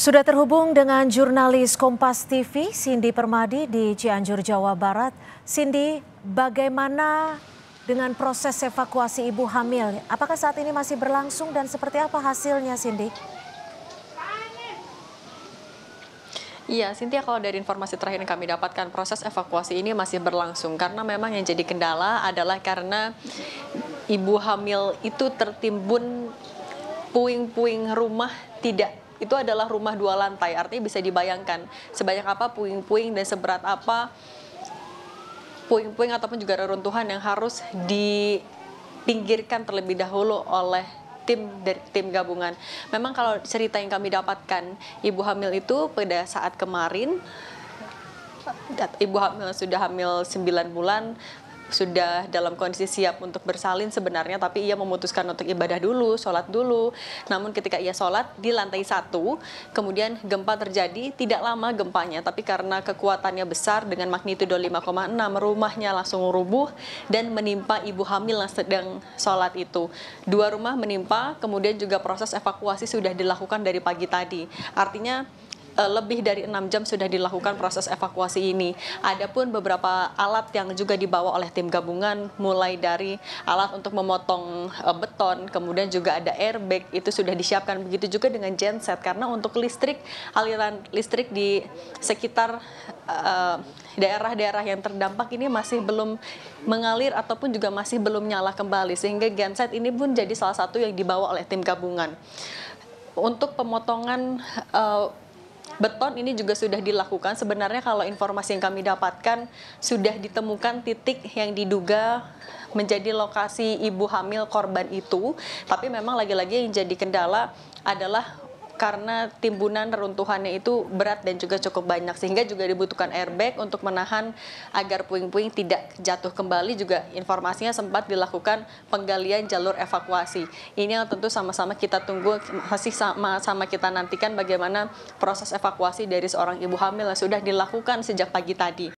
Sudah terhubung dengan jurnalis Kompas TV, Cindy Permadi di Cianjur, Jawa Barat. Cindy, bagaimana dengan proses evakuasi ibu hamil? Apakah saat ini masih berlangsung dan seperti apa hasilnya, Cindy? Iya, Sintia kalau dari informasi terakhir yang kami dapatkan proses evakuasi ini masih berlangsung karena memang yang jadi kendala adalah karena ibu hamil itu tertimbun puing-puing rumah tidak itu adalah rumah dua lantai. Artinya bisa dibayangkan sebanyak apa puing-puing dan seberat apa puing-puing ataupun juga reruntuhan yang harus dipinggirkan terlebih dahulu oleh tim dari tim gabungan. Memang kalau cerita yang kami dapatkan, ibu hamil itu pada saat kemarin ibu hamil sudah hamil 9 bulan sudah dalam kondisi siap untuk bersalin sebenarnya tapi ia memutuskan untuk ibadah dulu, sholat dulu. Namun ketika ia sholat di lantai satu, kemudian gempa terjadi tidak lama gempanya tapi karena kekuatannya besar dengan magnitudo 5,6 rumahnya langsung rubuh dan menimpa ibu hamil yang sedang sholat itu. Dua rumah menimpa kemudian juga proses evakuasi sudah dilakukan dari pagi tadi. Artinya Eh, lebih dari enam jam sudah dilakukan proses evakuasi ini. Adapun beberapa alat yang juga dibawa oleh tim gabungan mulai dari alat untuk memotong eh, beton, kemudian juga ada airbag itu sudah disiapkan begitu juga dengan genset karena untuk listrik aliran listrik di sekitar eh, daerah-daerah yang terdampak ini masih belum mengalir ataupun juga masih belum nyala kembali sehingga genset ini pun jadi salah satu yang dibawa oleh tim gabungan. Untuk pemotongan uh, beton ini juga sudah dilakukan. Sebenarnya kalau informasi yang kami dapatkan sudah ditemukan titik yang diduga menjadi lokasi ibu hamil korban itu. Tapi memang lagi-lagi yang jadi kendala adalah karena timbunan reruntuhannya itu berat dan juga cukup banyak sehingga juga dibutuhkan airbag untuk menahan agar puing-puing tidak jatuh kembali juga informasinya sempat dilakukan penggalian jalur evakuasi. Ini yang tentu sama-sama kita tunggu masih sama-sama kita nantikan bagaimana proses evakuasi dari seorang ibu hamil yang sudah dilakukan sejak pagi tadi.